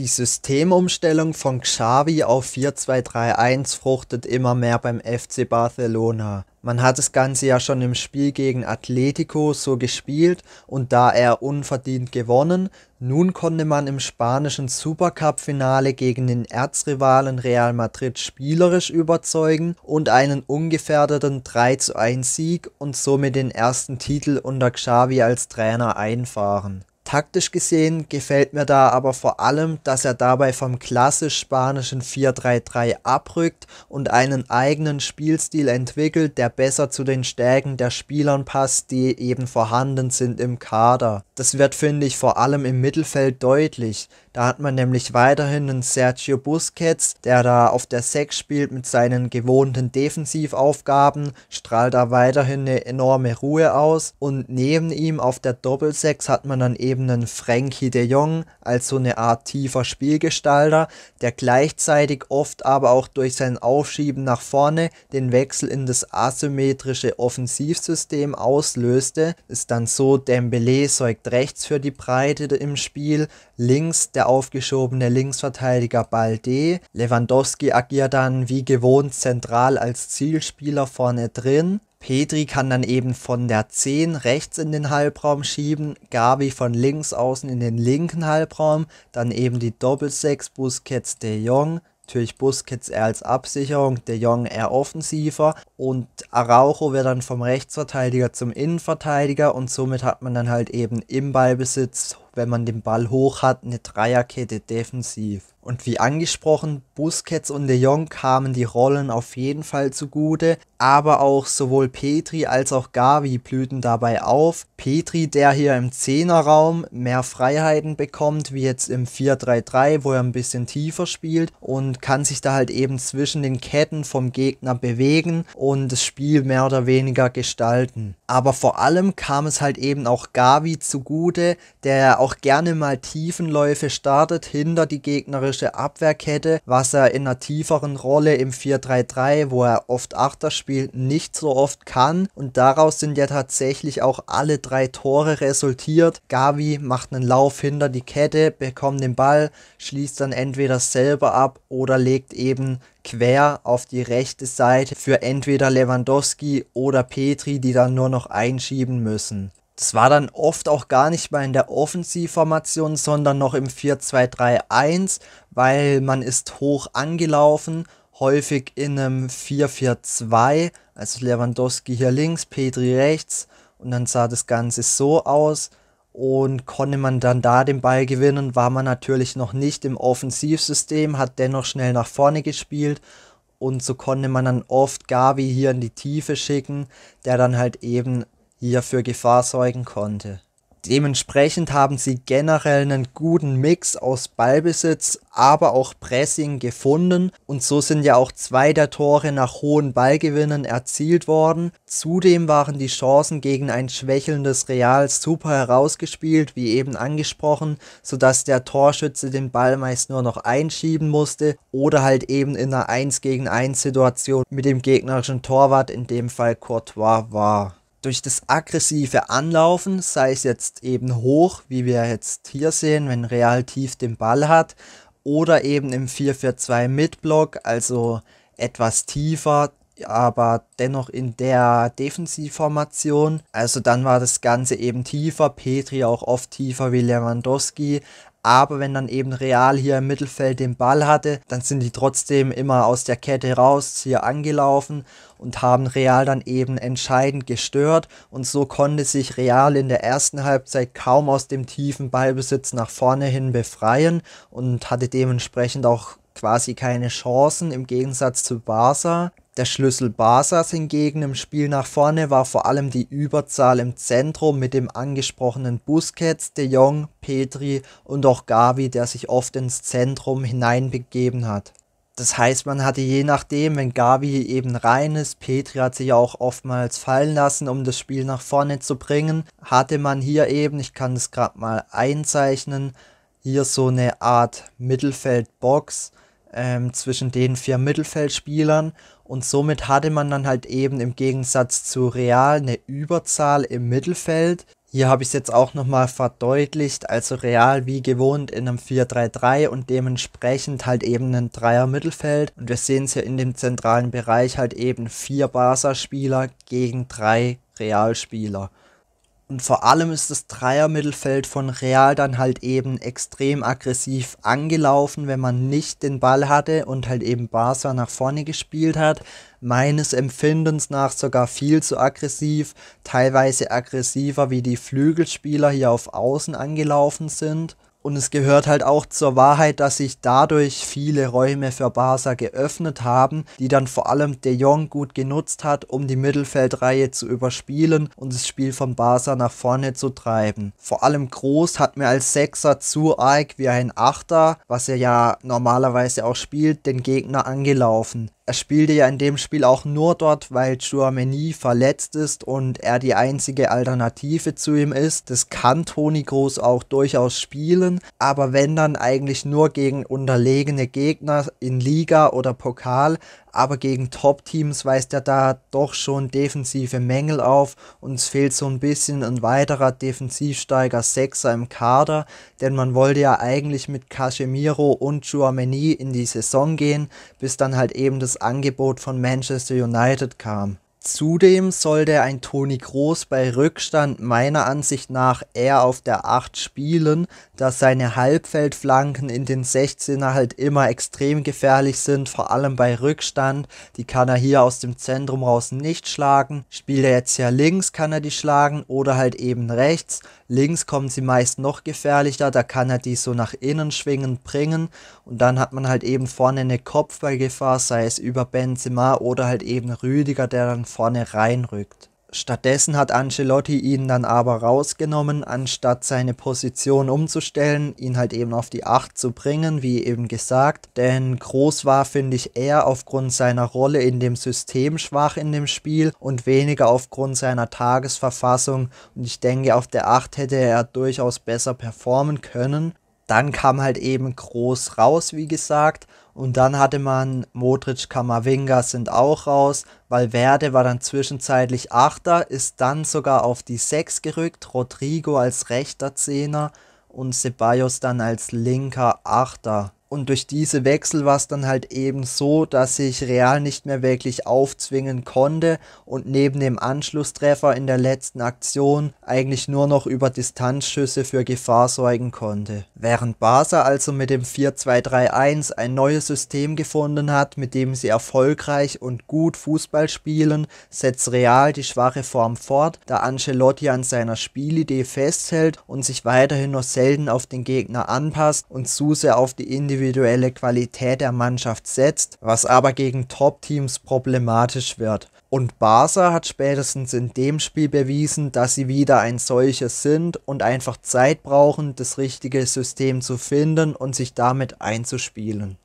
die Systemumstellung von Xavi auf 4-2-3-1 fruchtet immer mehr beim FC Barcelona. Man hat das Ganze ja schon im Spiel gegen Atletico so gespielt und da er unverdient gewonnen, nun konnte man im spanischen Supercup-Finale gegen den Erzrivalen Real Madrid spielerisch überzeugen und einen ungefährdeten 3 1 Sieg und somit den ersten Titel unter Xavi als Trainer einfahren. Taktisch gesehen gefällt mir da aber vor allem, dass er dabei vom klassisch spanischen 4-3-3 abrückt und einen eigenen Spielstil entwickelt, der besser zu den Stärken der Spielern passt, die eben vorhanden sind im Kader. Das wird, finde ich, vor allem im Mittelfeld deutlich. Da hat man nämlich weiterhin einen Sergio Busquets, der da auf der 6 spielt mit seinen gewohnten Defensivaufgaben, strahlt da weiterhin eine enorme Ruhe aus. Und neben ihm auf der Doppel 6 hat man dann eben einen Frankie de Jong als so eine Art tiefer Spielgestalter, der gleichzeitig oft aber auch durch sein Aufschieben nach vorne den Wechsel in das asymmetrische Offensivsystem auslöste. Ist dann so, Dembele säugt rechts für die Breite im Spiel, links der der aufgeschobene Linksverteidiger Balde. Lewandowski agiert dann wie gewohnt zentral als Zielspieler vorne drin. Petri kann dann eben von der 10 rechts in den Halbraum schieben, Gabi von links außen in den linken Halbraum, dann eben die doppel Doppelsechs Busquets de Jong, natürlich Busquets eher als Absicherung, De Jong eher offensiver und Araujo wird dann vom Rechtsverteidiger zum Innenverteidiger und somit hat man dann halt eben im Ballbesitz, wenn man den Ball hoch hat, eine Dreierkette defensiv. Und wie angesprochen, Busquets und De Jong kamen die Rollen auf jeden Fall zugute, aber auch sowohl Petri als auch Gavi blühten dabei auf. Petri, der hier im Zehnerraum mehr Freiheiten bekommt, wie jetzt im 4-3-3, wo er ein bisschen tiefer spielt und kann sich da halt eben zwischen den Ketten vom Gegner bewegen und das Spiel mehr oder weniger gestalten. Aber vor allem kam es halt eben auch Gavi zugute, der auch gerne mal Tiefenläufe startet hinter die gegnerische gegnerische Abwehrkette, was er in einer tieferen Rolle im 4-3-3, wo er oft Achter spielt, nicht so oft kann. Und daraus sind ja tatsächlich auch alle drei Tore resultiert. Gavi macht einen Lauf hinter die Kette, bekommt den Ball, schließt dann entweder selber ab oder legt eben quer auf die rechte Seite für entweder Lewandowski oder Petri, die dann nur noch einschieben müssen. Es war dann oft auch gar nicht mal in der Offensivformation, sondern noch im 4-2-3-1, weil man ist hoch angelaufen, häufig in einem 4-4-2, also Lewandowski hier links, Petri rechts und dann sah das Ganze so aus und konnte man dann da den Ball gewinnen, war man natürlich noch nicht im Offensivsystem, hat dennoch schnell nach vorne gespielt und so konnte man dann oft Gavi hier in die Tiefe schicken, der dann halt eben hier für Gefahr sorgen konnte. Dementsprechend haben sie generell einen guten Mix aus Ballbesitz, aber auch Pressing gefunden und so sind ja auch zwei der Tore nach hohen Ballgewinnen erzielt worden. Zudem waren die Chancen gegen ein schwächelndes Real super herausgespielt, wie eben angesprochen, sodass der Torschütze den Ball meist nur noch einschieben musste oder halt eben in einer 1 gegen 1 Situation mit dem gegnerischen Torwart, in dem Fall Courtois, war durch das aggressive Anlaufen, sei es jetzt eben hoch, wie wir jetzt hier sehen, wenn Real tief den Ball hat, oder eben im 4-4-2 Midblock, also etwas tiefer, aber dennoch in der Defensivformation. Also dann war das Ganze eben tiefer, Petri auch oft tiefer wie Lewandowski, aber wenn dann eben Real hier im Mittelfeld den Ball hatte, dann sind die trotzdem immer aus der Kette raus, hier angelaufen und haben Real dann eben entscheidend gestört. Und so konnte sich Real in der ersten Halbzeit kaum aus dem tiefen Ballbesitz nach vorne hin befreien und hatte dementsprechend auch quasi keine Chancen im Gegensatz zu Barca. Der Schlüssel Basas hingegen im Spiel nach vorne war vor allem die Überzahl im Zentrum mit dem angesprochenen Busquets, De Jong, Petri und auch Gavi, der sich oft ins Zentrum hineinbegeben hat. Das heißt, man hatte je nachdem, wenn Gavi eben rein ist, Petri hat sich ja auch oftmals fallen lassen, um das Spiel nach vorne zu bringen, hatte man hier eben, ich kann das gerade mal einzeichnen, hier so eine Art Mittelfeldbox ähm, zwischen den vier Mittelfeldspielern und somit hatte man dann halt eben im Gegensatz zu Real eine Überzahl im Mittelfeld. Hier habe ich es jetzt auch nochmal verdeutlicht. Also Real wie gewohnt in einem 4-3-3 und dementsprechend halt eben ein Dreier-Mittelfeld. Und wir sehen es hier in dem zentralen Bereich halt eben vier Barca-Spieler gegen drei Realspieler. Und vor allem ist das Dreier-Mittelfeld von Real dann halt eben extrem aggressiv angelaufen, wenn man nicht den Ball hatte und halt eben Barca nach vorne gespielt hat. Meines Empfindens nach sogar viel zu aggressiv, teilweise aggressiver, wie die Flügelspieler hier auf Außen angelaufen sind. Und es gehört halt auch zur Wahrheit, dass sich dadurch viele Räume für Barca geöffnet haben, die dann vor allem De Jong gut genutzt hat, um die Mittelfeldreihe zu überspielen und das Spiel von Barca nach vorne zu treiben. Vor allem Groß hat mir als Sechser zu arg wie ein Achter, was er ja normalerweise auch spielt, den Gegner angelaufen. Er spielte ja in dem Spiel auch nur dort, weil Chouameni verletzt ist und er die einzige Alternative zu ihm ist. Das kann Toni Groß auch durchaus spielen, aber wenn dann eigentlich nur gegen unterlegene Gegner in Liga oder Pokal, aber gegen Top-Teams weist er da doch schon defensive Mängel auf. und es fehlt so ein bisschen ein weiterer Defensivsteiger Sechser im Kader, denn man wollte ja eigentlich mit Casemiro und Chouameni in die Saison gehen, bis dann halt eben das Angebot von Manchester United kam. Zudem sollte ein Toni Groß bei Rückstand meiner Ansicht nach eher auf der 8 spielen dass seine Halbfeldflanken in den 16er halt immer extrem gefährlich sind, vor allem bei Rückstand. Die kann er hier aus dem Zentrum raus nicht schlagen. Spielt er jetzt ja links, kann er die schlagen oder halt eben rechts. Links kommen sie meist noch gefährlicher, da kann er die so nach innen schwingen bringen und dann hat man halt eben vorne eine Kopfballgefahr, sei es über Benzema oder halt eben Rüdiger, der dann vorne reinrückt. Stattdessen hat Ancelotti ihn dann aber rausgenommen, anstatt seine Position umzustellen, ihn halt eben auf die 8 zu bringen, wie eben gesagt. Denn Groß war, finde ich, eher aufgrund seiner Rolle in dem System schwach in dem Spiel und weniger aufgrund seiner Tagesverfassung. Und ich denke, auf der 8 hätte er durchaus besser performen können. Dann kam halt eben Groß raus, wie gesagt. Und dann hatte man Modric, Kamavinga sind auch raus, weil Werde war dann zwischenzeitlich Achter, ist dann sogar auf die Sechs gerückt, Rodrigo als rechter Zehner und Ceballos dann als linker Achter. Und durch diese Wechsel war es dann halt eben so, dass ich Real nicht mehr wirklich aufzwingen konnte und neben dem Anschlusstreffer in der letzten Aktion eigentlich nur noch über Distanzschüsse für Gefahr sorgen konnte. Während Barca also mit dem 4-2-3-1 ein neues System gefunden hat, mit dem sie erfolgreich und gut Fußball spielen, setzt Real die schwache Form fort, da Ancelotti an seiner Spielidee festhält und sich weiterhin nur selten auf den Gegner anpasst und zu sehr auf die Individuen individuelle Qualität der Mannschaft setzt, was aber gegen Top-Teams problematisch wird. Und Barca hat spätestens in dem Spiel bewiesen, dass sie wieder ein solches sind und einfach Zeit brauchen, das richtige System zu finden und sich damit einzuspielen.